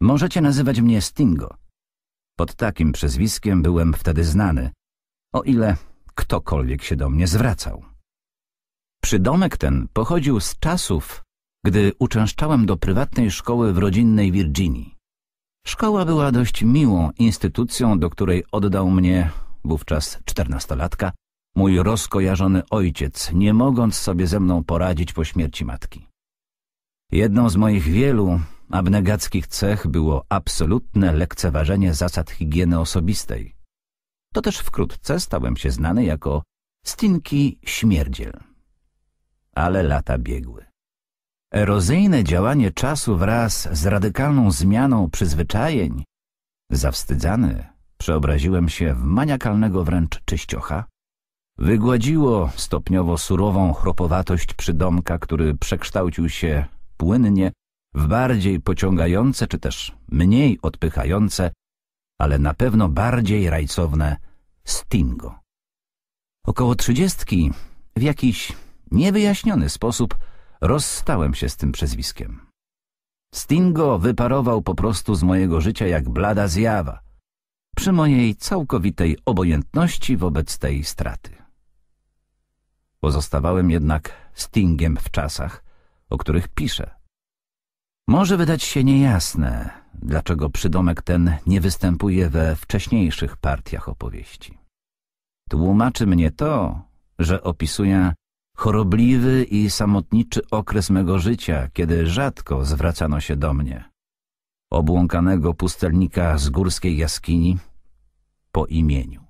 Możecie nazywać mnie Stingo. Pod takim przezwiskiem byłem wtedy znany, o ile ktokolwiek się do mnie zwracał. Przydomek ten pochodził z czasów, gdy uczęszczałem do prywatnej szkoły w rodzinnej Virginii. Szkoła była dość miłą instytucją, do której oddał mnie, wówczas czternastolatka, mój rozkojarzony ojciec, nie mogąc sobie ze mną poradzić po śmierci matki. Jedną z moich wielu abnegackich cech było absolutne lekceważenie zasad higieny osobistej. To też wkrótce stałem się znany jako Stinki Śmierdziel. Ale lata biegły. Erozyjne działanie czasu wraz z radykalną zmianą przyzwyczajeń, zawstydzany, przeobraziłem się w maniakalnego wręcz czyściocha, wygładziło stopniowo surową chropowatość przydomka, który przekształcił się płynnie w bardziej pociągające czy też mniej odpychające, ale na pewno bardziej rajcowne stingo. Około trzydziestki w jakiś niewyjaśniony sposób rozstałem się z tym przezwiskiem. Stingo wyparował po prostu z mojego życia jak blada zjawa, przy mojej całkowitej obojętności wobec tej straty. Pozostawałem jednak Stingiem w czasach, o których piszę – może wydać się niejasne, dlaczego przydomek ten nie występuje we wcześniejszych partiach opowieści. Tłumaczy mnie to, że opisuje chorobliwy i samotniczy okres mego życia, kiedy rzadko zwracano się do mnie. Obłąkanego pustelnika z górskiej jaskini po imieniu.